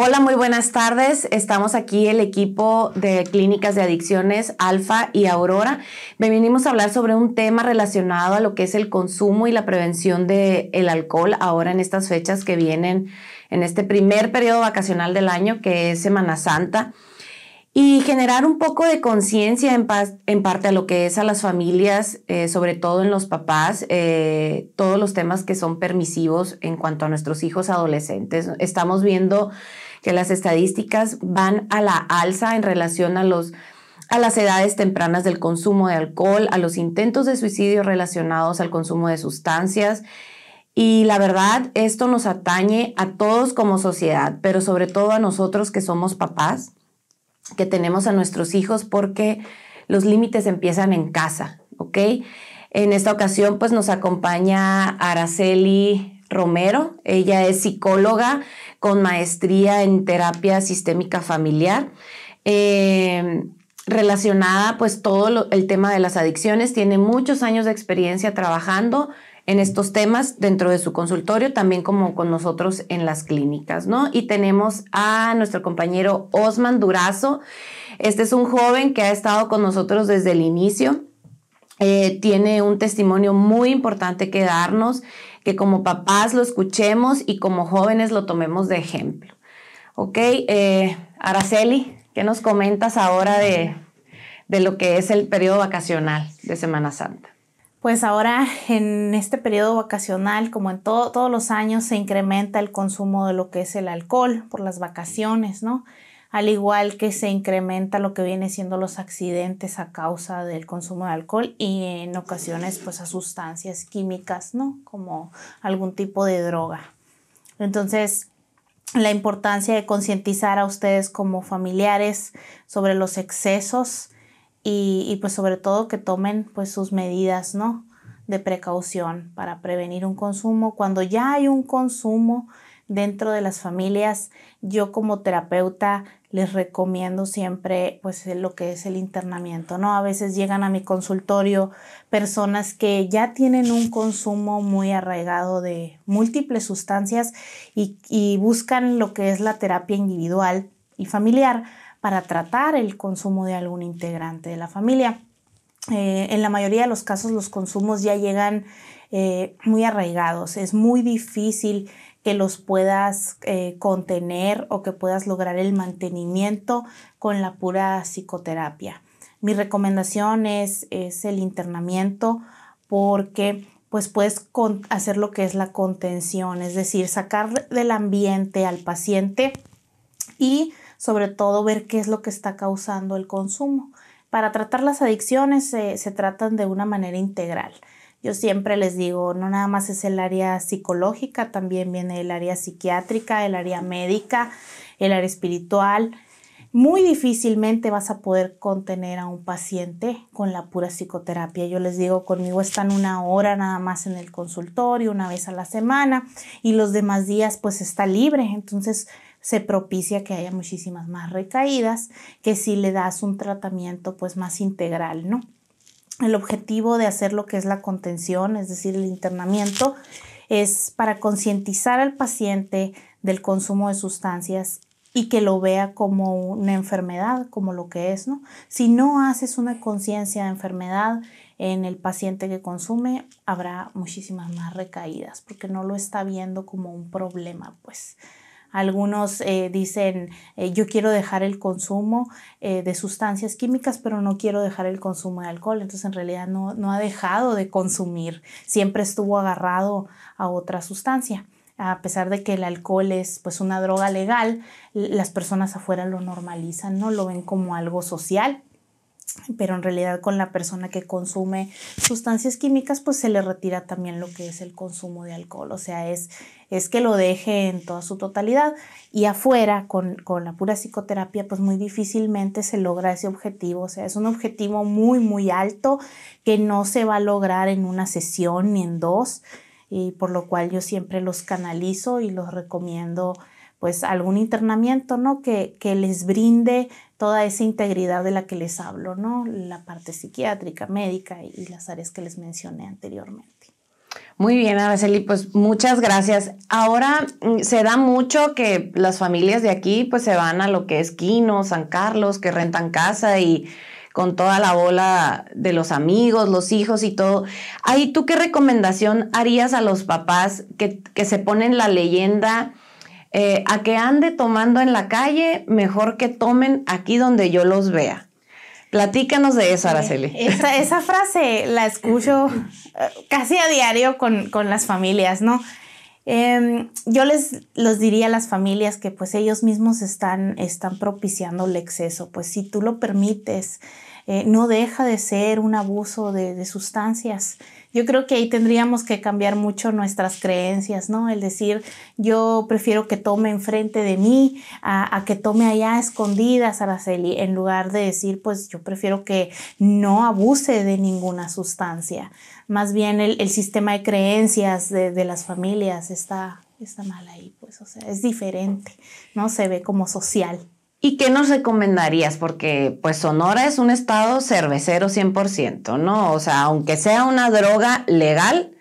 Hola, muy buenas tardes. Estamos aquí el equipo de clínicas de adicciones Alfa y Aurora. Venimos a hablar sobre un tema relacionado a lo que es el consumo y la prevención del alcohol ahora en estas fechas que vienen, en este primer periodo vacacional del año que es Semana Santa. Y generar un poco de conciencia en, en, parte a lo que es a las familias, eh, sobre todo en los papás, eh, todos los temas que son permisivos en cuanto a nuestros hijos adolescentes. Estamos viendo que las estadísticas van a la alza en relación a los a las edades tempranas del consumo de alcohol, a los intentos de suicidio relacionados al consumo de sustancias. Y la verdad, esto nos atañe a todos como sociedad, pero sobre todo a nosotros que somos papás, que tenemos a nuestros hijos, porque los límites empiezan en casa, ¿ok? En esta ocasión, pues nos acompaña Araceli Romero. Ella es psicóloga con maestría en terapia sistémica familiar. Eh, relacionada pues todo el tema de las adicciones, tiene muchos años de experiencia trabajando en estos temas dentro de su consultorio, también como con nosotros en las clínicas, ¿no? Y tenemos a nuestro compañero Osman Durazo. Este es un joven que ha estado con nosotros desde el inicio. Eh, tiene un testimonio muy importante que darnos que como papás lo escuchemos y como jóvenes lo tomemos de ejemplo. Ok, eh, Araceli, ¿qué nos comentas ahora de, lo que es el periodo vacacional de Semana Santa? Pues ahora en este periodo vacacional, como en todos los años, se incrementa el consumo de lo que es el alcohol por las vacaciones, ¿no? al igual que se incrementa lo que viene siendo los accidentes a causa del consumo de alcohol y en ocasiones pues a sustancias químicas, ¿no? Como algún tipo de droga. Entonces, la importancia de concientizar a ustedes como familiares sobre los excesos y, y, pues sobre todo que tomen pues sus medidas, ¿no? De precaución para prevenir un consumo. Cuando ya hay un consumo, dentro de las familias. Yo como terapeuta les recomiendo siempre pues lo que es el internamiento, ¿no? A veces llegan a mi consultorio personas que ya tienen un consumo muy arraigado de múltiples sustancias y, buscan lo que es la terapia individual y familiar para tratar el consumo de algún integrante de la familia. Eh, en la mayoría de los casos los consumos ya llegan eh, muy arraigados. Es muy difícil que los puedas eh, contener o que puedas lograr el mantenimiento con la pura psicoterapia. Mi recomendación es, el internamiento porque pues puedes hacer lo que es la contención, es decir, sacar del ambiente al paciente y sobre todo ver qué es lo que está causando el consumo. Para tratar las adicciones se tratan de una manera integral. Yo siempre les digo, no nada más es el área psicológica, también viene el área psiquiátrica, el área médica, el área espiritual. Muy difícilmente vas a poder contener a un paciente con la pura psicoterapia. Yo les digo, conmigo están una hora nada más en el consultorio, una vez a la semana, y los demás días pues está libre. Entonces, se propicia que haya muchísimas más recaídas que si le das un tratamiento pues más integral, ¿no? El objetivo de hacer lo que es la contención, es decir, el internamiento, es para concientizar al paciente del consumo de sustancias y que lo vea como una enfermedad, como lo que es, ¿no? Si no haces una conciencia de enfermedad en el paciente que consume, habrá muchísimas más recaídas, porque no lo está viendo como un problema, pues. Algunos eh, dicen, eh, yo quiero dejar el consumo eh, de sustancias químicas, pero no quiero dejar el consumo de alcohol. Entonces, en realidad no, no ha dejado de consumir, siempre estuvo agarrado a otra sustancia. A pesar de que el alcohol es pues una droga legal, las personas afuera lo normalizan, no lo ven como algo social, pero en realidad con la persona que consume sustancias químicas, pues se le retira también lo que es el consumo de alcohol, o sea, es, que lo deje en toda su totalidad y afuera con, con la pura psicoterapia, pues muy difícilmente se logra ese objetivo, o sea, es un objetivo muy, muy alto que no se va a lograr en una sesión ni en dos, y por lo cual yo siempre los canalizo y los recomiendo pues algún internamiento, ¿no? Que, les brinde toda esa integridad de la que les hablo, ¿no? La parte psiquiátrica, médica y, las áreas que les mencioné anteriormente. Muy bien, Araceli, pues muchas gracias. Ahora mm, se da mucho que las familias de aquí pues se van a lo que es Quino, San Carlos, que rentan casa y con toda la bola de los amigos, los hijos y todo. Ahí, ¿tú qué recomendación harías a los papás que, que se ponen la leyenda? Eh, a que ande tomando en la calle, mejor que tomen aquí donde yo los vea. Platícanos de eso, Araceli. Esa, frase la escucho eh, casi a diario con, las familias, ¿no? Em, yo les los diría a las familias que pues ellos mismos están, están propiciando el exceso, pues si tú lo permites, eh, no deja de ser un abuso de sustancias. Yo creo que ahí tendríamos que cambiar mucho nuestras creencias, ¿no? El decir, yo prefiero que tome enfrente de mí a, que tome allá a escondidas, Araceli, en lugar de decir, pues yo prefiero que no abuse de ninguna sustancia. Más bien el, sistema de creencias de, las familias está, está mal ahí, pues, o sea, es diferente, ¿no? Se ve como social. ¿Y qué nos recomendarías? Porque pues Sonora es un estado cervecero 100%, ¿no? O sea, aunque sea una droga legal,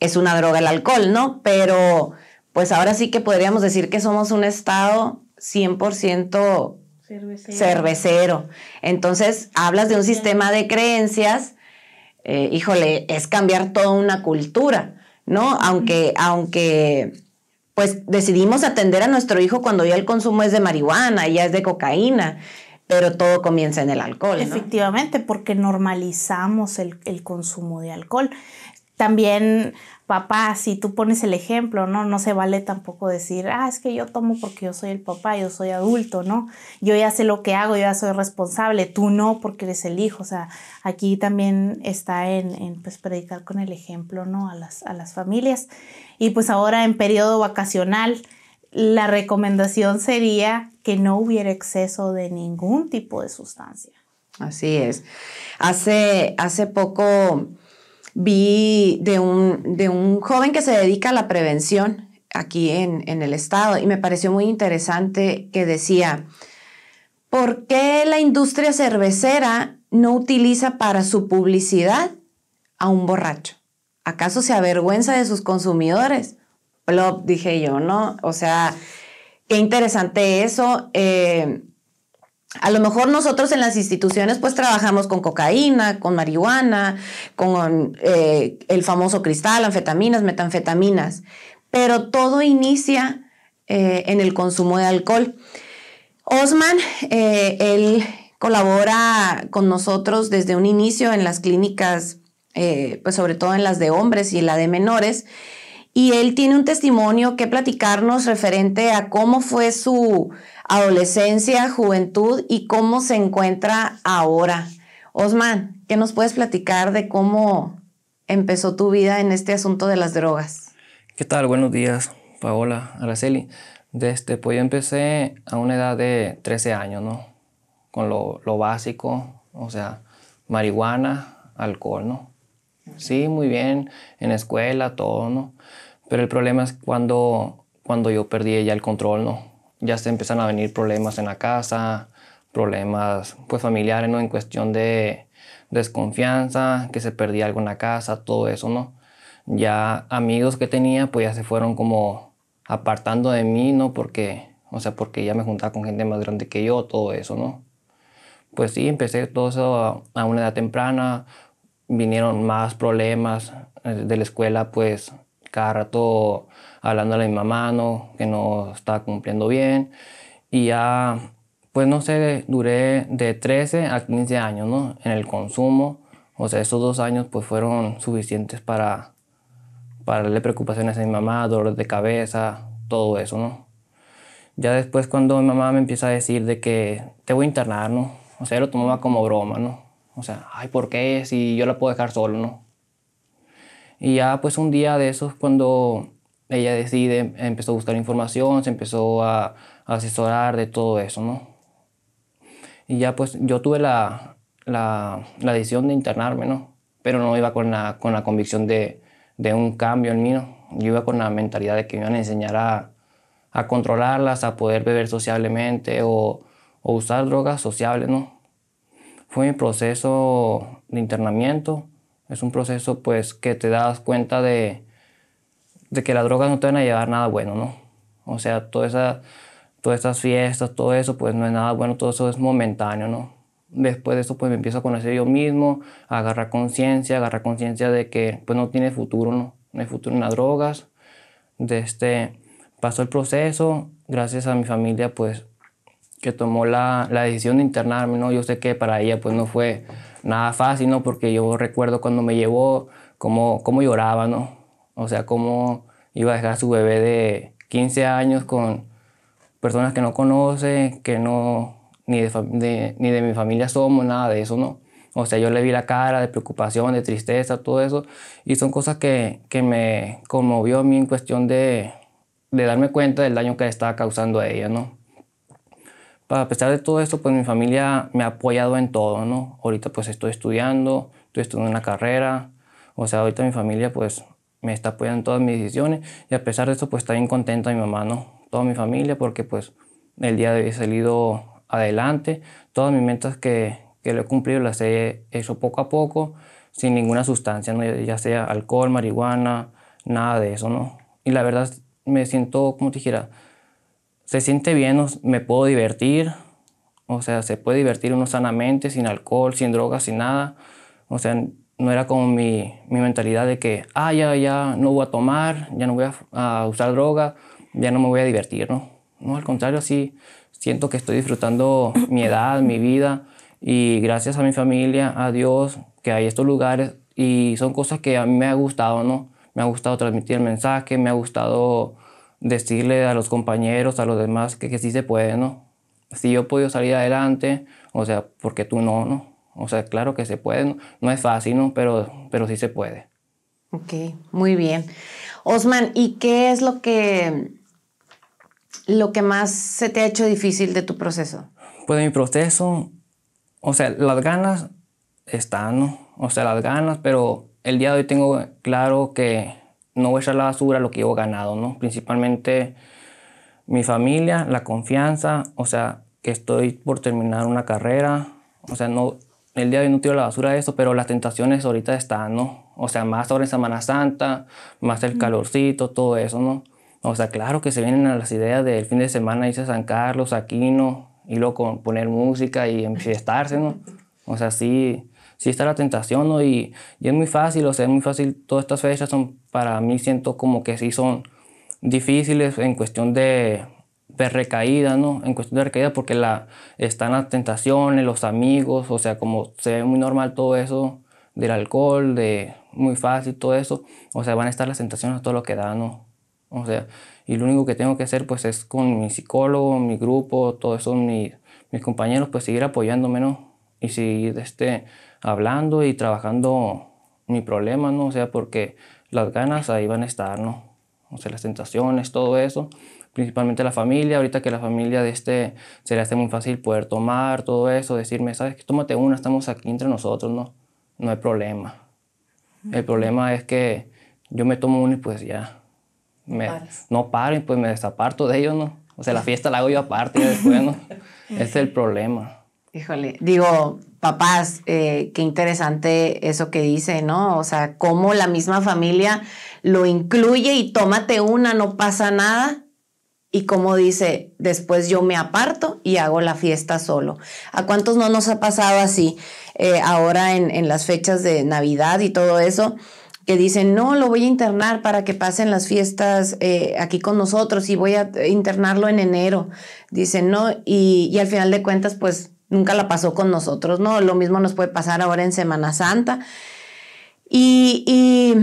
es una droga el alcohol, ¿no? Pero pues ahora sí que podríamos decir que somos un estado 100% cervecero. Entonces, hablas de un sistema de creencias, eh, híjole, es cambiar toda una cultura, ¿no? Aunque, aunque pues decidimos atender a nuestro hijo cuando ya el consumo es de marihuana, ya es de cocaína, pero todo comienza en el alcohol. Efectivamente, porque normalizamos el, consumo de alcohol también, papá, si tú pones el ejemplo, ¿no? No se vale tampoco decir, ah, es que yo tomo porque yo soy el papá, yo soy adulto, ¿no? Yo ya sé lo que hago, yo ya soy responsable, tú no porque eres el hijo. O sea, aquí también está en, pues, predicar con el ejemplo, ¿no? a las familias. Y pues ahora en periodo vacacional, la recomendación sería que no hubiera exceso de ningún tipo de sustancia. Así es. Hace, hace poco vi de un, de un joven que se dedica a la prevención aquí en, en el estado y me pareció muy interesante que decía, ¿por qué la industria cervecera no utiliza para su publicidad a un borracho? ¿Acaso se avergüenza de sus consumidores? Plop, dije yo, ¿no? O sea, qué interesante eso. Eh, a lo mejor nosotros en las instituciones pues trabajamos con cocaína, con marihuana, con eh, el famoso cristal, anfetaminas, metanfetaminas, pero todo inicia eh, en el consumo de alcohol. Osman, él colabora con nosotros desde un inicio en las clínicas eh, pues sobre todo en las de hombres y en la de menores. Y él tiene un testimonio que platicarnos referente a cómo fue su adolescencia, juventud y cómo se encuentra ahora. Osman, ¿qué nos puedes platicar de cómo empezó tu vida en este asunto de las drogas? ¿Qué tal? Buenos días, Paola, Araceli. Desde, pues yo empecé a una edad de 13 años, ¿no? Con lo, lo básico, o sea, marihuana, alcohol, ¿no? Sí, muy bien, en escuela, todo, ¿no? Pero el problema es cuando, cuando yo perdí ya el control, ¿no? Ya se empiezan a venir problemas en la casa, problemas pues familiares, ¿no? En cuestión de desconfianza, que se perdía algo en la casa, todo eso, ¿no? Ya amigos que tenía pues ya se fueron como apartando de mí, ¿no? Porque, o sea, porque ya me juntaba con gente más grande que yo, todo eso, ¿no? Pues sí, empecé todo eso a una edad temprana, vinieron más problemas eh, de la escuela, pues cada rato hablando a mi mamá, ¿no? Que no estaba cumpliendo bien. Y ya, pues no sé, duré de 13 a 15 años, ¿no? En el consumo. O sea, esos dos años pues fueron suficientes para, para darle preocupaciones a mi mamá, dolor de cabeza, todo eso, ¿no? Ya después cuando mi mamá me empieza a decir de que te voy a internar, ¿no? O sea, lo tomaba como broma, ¿no? O sea, ay, ¿por qué? Si yo la puedo dejar solo, ¿no? Y ya pues un día de esos cuando ella decide, empezó a buscar información, se empezó a, asesorar de todo eso, ¿no? Y ya pues yo tuve la, la, la, decisión de internarme, ¿no? Pero no iba con la, con la convicción de, de un cambio en mí, ¿no? Yo iba con la mentalidad de que me iban a enseñar a, a controlarlas, a poder beber sociablemente o, o usar drogas sociables, ¿no? fue mi proceso de internamiento. Es un proceso pues que te das cuenta de, que las drogas no te van a llevar nada bueno, ¿no? O sea, toda esa, todas esas fiestas, todo eso, pues no es nada bueno, todo eso es momentáneo, ¿no? Después de eso, pues me empiezo a conocer yo mismo, a agarrar conciencia, agarrar conciencia de que pues no tiene futuro, ¿no? No hay futuro en las drogas. De este, pasó el proceso, gracias a mi familia, pues que tomó la, la, decisión de internarme, ¿no? Yo sé que para ella pues no fue nada fácil, ¿no? Porque yo recuerdo cuando me llevó cómo, cómo lloraba, ¿no? O sea, cómo iba a dejar su bebé de 15 años con personas que no conoce, que no, ni de, ni de mi familia somos, nada de eso, ¿no? O sea, yo le vi la cara de preocupación, de tristeza, todo eso. Y son cosas que, que me conmovió a mí en cuestión de, de darme cuenta del daño que le estaba causando a ella, ¿no? a pesar de todo esto, pues mi familia me ha apoyado en todo, ¿no? Ahorita pues estoy estudiando, estoy estudiando una carrera, o sea, ahorita mi familia pues me está apoyando en todas mis decisiones y a pesar de esto pues está bien contenta mi mamá, ¿no? Toda mi familia porque pues el día de hoy he salido adelante, todas mis metas que, que lo he cumplido las he hecho poco a poco, sin ninguna sustancia, ya sea alcohol, marihuana, nada de eso, ¿no? Y la verdad me siento, como te dijera, se siente bien, me puedo divertir, o sea, se puede divertir uno sanamente, sin alcohol, sin drogas, sin nada. O sea, no era como mi, mentalidad de que, ah, ya, ya no voy a tomar, ya no voy a, usar droga, ya no me voy a divertir, ¿no? No, al contrario, sí, siento que estoy disfrutando mi edad, mi vida, y gracias a mi familia, a Dios, que hay estos lugares, y son cosas que a mí me ha gustado, ¿no? Me ha gustado transmitir el mensaje, me ha gustado decirle a los compañeros, a los demás, que, sí se puede, ¿no? Si yo puedo salir adelante, o sea, porque tú no, ¿no? O sea, claro que se puede, no, es fácil, ¿no? Pero, pero sí se puede. Ok, muy bien. Osman, ¿y qué es lo que, lo que más se te ha hecho difícil de tu proceso? Pues mi proceso, o sea, las ganas están, ¿no? O sea, las ganas, pero el día de hoy tengo claro que no voy a echar la basura lo que yo he ganado, ¿no? Principalmente mi familia, la confianza, o sea, que estoy por terminar una carrera, o sea, no, el día de hoy no tiro la basura de eso, pero las tentaciones ahorita están, ¿no? O sea, más ahora en Semana Santa, más el calorcito, todo eso, ¿no? O sea, claro que se vienen a las ideas del fin de semana, irse a San Carlos, Aquino, y luego poner música y enfiestarse, ¿no? O sea, sí, sí está la tentación, ¿no? Y, es muy fácil, o sea, es muy fácil. Todas estas fechas son, para mí siento como que sí son difíciles en cuestión de, recaída, ¿no? En cuestión de recaída porque la, están las tentaciones, los amigos, o sea, como se ve muy normal todo eso del alcohol, de muy fácil, todo eso, o sea, van a estar las tentaciones, todo lo que da, ¿no? O sea, y lo único que tengo que hacer pues es con mi psicólogo, mi grupo, todo eso, mis compañeros, pues seguir apoyándome, ¿no? y seguir este, hablando y trabajando mi problema, ¿no? O sea, porque las ganas ahí van a estar, ¿no? O sea, las tentaciones, todo eso, principalmente la familia, ahorita que la familia de este se le hace muy fácil poder tomar todo eso, decirme, sabes tómate una, estamos aquí entre nosotros, ¿no? No hay problema. El problema es que yo me tomo una y pues ya, no paren pues me desaparto de ellos, ¿no? O sea, la fiesta la hago yo aparte después, ¿no? Ese es el problema. Híjole, digo, papás, eh, qué interesante eso que dice, ¿no? O sea, cómo la misma familia lo incluye y tómate una, no pasa nada. Y cómo dice, después yo me aparto y hago la fiesta solo. ¿A cuántos no nos ha pasado así eh, ahora en, las fechas de Navidad y todo eso? que dicen, no, lo voy a internar para que pasen las fiestas eh, aquí con nosotros y voy a internarlo en enero. Dicen, no, y, al final de cuentas, pues nunca la pasó con nosotros, ¿no? Lo mismo nos puede pasar ahora en Semana Santa. Y,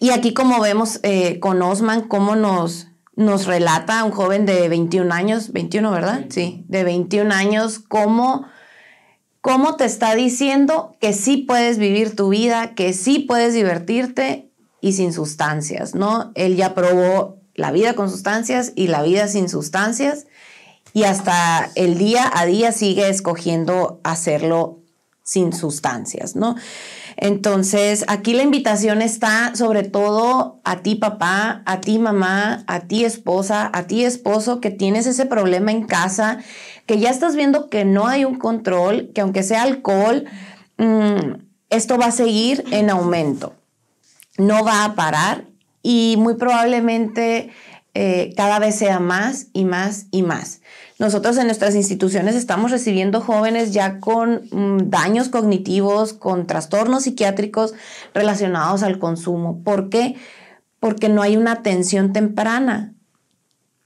y, aquí como vemos eh, con Osman, cómo nos, nos relata un joven de 21 años, 21, ¿verdad? Sí, de 21 años, cómo, cómo te está diciendo que sí puedes vivir tu vida, que sí puedes divertirte y sin sustancias, ¿no? Él ya probó la vida con sustancias y la vida sin sustancias y hasta el día a día sigue escogiendo hacerlo sin sustancias, ¿no? Entonces, aquí la invitación está sobre todo a ti papá, a ti mamá, a ti esposa, a ti esposo que tienes ese problema en casa, que ya estás viendo que no hay un control, que aunque sea alcohol, mm, esto va a seguir en aumento, no va a parar y muy probablemente eh, cada vez sea más y más y más. Nosotros en nuestras instituciones estamos recibiendo jóvenes ya con mm, daños cognitivos, con trastornos psiquiátricos relacionados al consumo. ¿Por qué? Porque no hay una atención temprana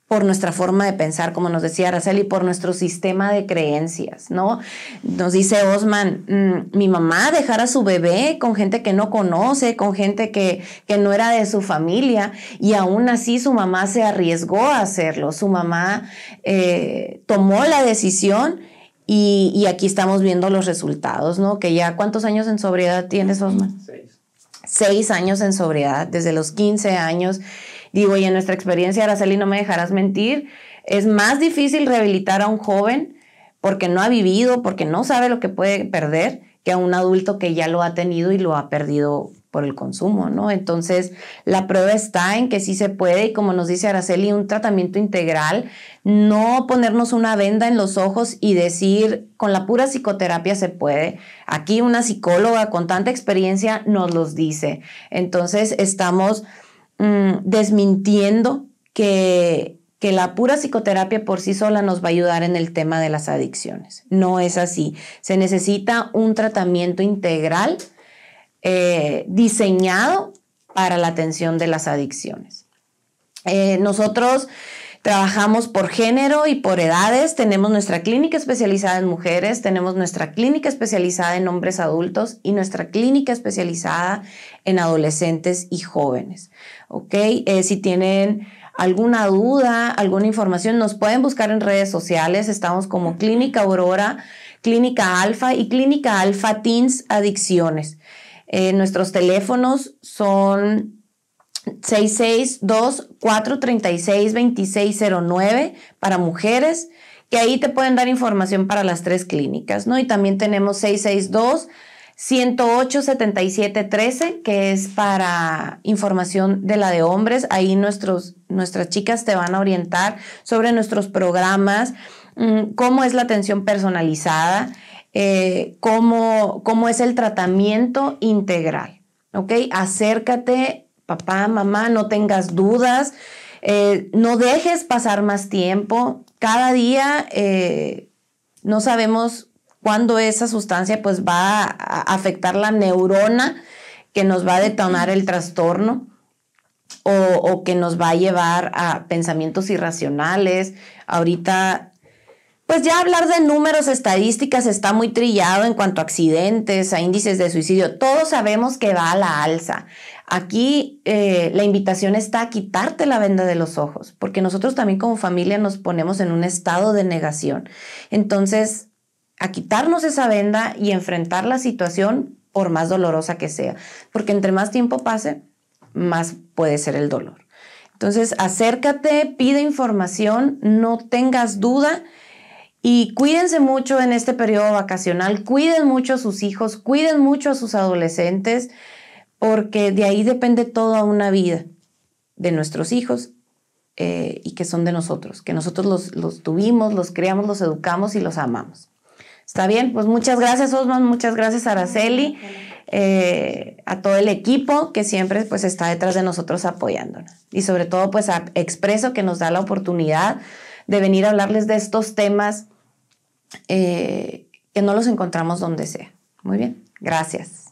por nuestra forma de pensar, como nos decía Araceli, por nuestro sistema de creencias, ¿no? Nos dice Osman, mm, mi mamá dejara a su bebé con gente que no conoce, con gente que, que no era de su familia, y aún así su mamá se arriesgó a hacerlo, su mamá eh, tomó la decisión. Y, y, aquí estamos viendo los resultados, ¿no? Que ya, ¿cuántos años en sobriedad tienes, Osman? Seis. Seis años en sobriedad, desde los 15 años Digo, y en nuestra experiencia, Araceli, no me dejarás mentir, es más difícil rehabilitar a un joven porque no ha vivido, porque no sabe lo que puede perder, que a un adulto que ya lo ha tenido y lo ha perdido por el consumo, ¿no? Entonces, la prueba está en que sí se puede y como nos dice Araceli, un tratamiento integral, no ponernos una venda en los ojos y decir, con la pura psicoterapia se puede. Aquí una psicóloga con tanta experiencia nos los dice. Entonces, estamos Mm, desmintiendo que, la pura psicoterapia por sí sola nos va a ayudar en el tema de las adicciones. No es así. Se necesita un tratamiento integral eh, diseñado para la atención de las adicciones. Eh, nosotros Trabajamos por género y por edades. Tenemos nuestra clínica especializada en mujeres, tenemos nuestra clínica especializada en hombres adultos y nuestra clínica especializada en adolescentes y jóvenes. ¿Ok? Eh, si tienen alguna duda, alguna información, nos pueden buscar en redes sociales. Estamos como Clínica Aurora, Clínica Alfa y Clínica Alfa Teens Adicciones. Eh, nuestros teléfonos son 662-436-2609 para mujeres, que ahí te pueden dar información para las tres clínicas, ¿no? Y también tenemos 662. 108 7713 que es para información de la de hombres. Ahí nuestros, nuestras chicas te van a orientar sobre nuestros programas, cómo es la atención personalizada, cómo, cómo es el tratamiento integral. ¿Ok? Acércate papá, mamá, no tengas dudas, eh, no dejes pasar más tiempo. Cada día eh, no sabemos cuándo esa sustancia pues va a afectar la neurona que nos va a detonar el trastorno o, o que nos va a llevar a pensamientos irracionales. Ahorita pues ya hablar de números, estadísticas está muy trillado en cuanto a accidentes, a índices de suicidio. Todos sabemos que va a la alza. Aquí eh, la invitación está a quitarte la venda de los ojos, porque nosotros también como familia nos ponemos en un estado de negación. Entonces, a quitarnos esa venda y enfrentar la situación por más dolorosa que sea, porque entre más tiempo pase, más puede ser el dolor. Entonces, acércate, pide información, no tengas duda. Y cuídense mucho en este periodo vacacional, cuiden mucho a sus hijos, cuiden mucho a sus adolescentes, porque de ahí depende toda una vida de nuestros hijos eh, y que son de nosotros, que nosotros los, tuvimos, los criamos, los educamos y los amamos. Está bien, pues muchas gracias Osman, muchas gracias Araceli, eh, a todo el equipo que siempre pues está detrás de nosotros apoyándonos y sobre todo pues a Expreso que nos da la oportunidad de venir a hablarles de estos temas eh, que no los encontramos donde sea. Muy bien, gracias.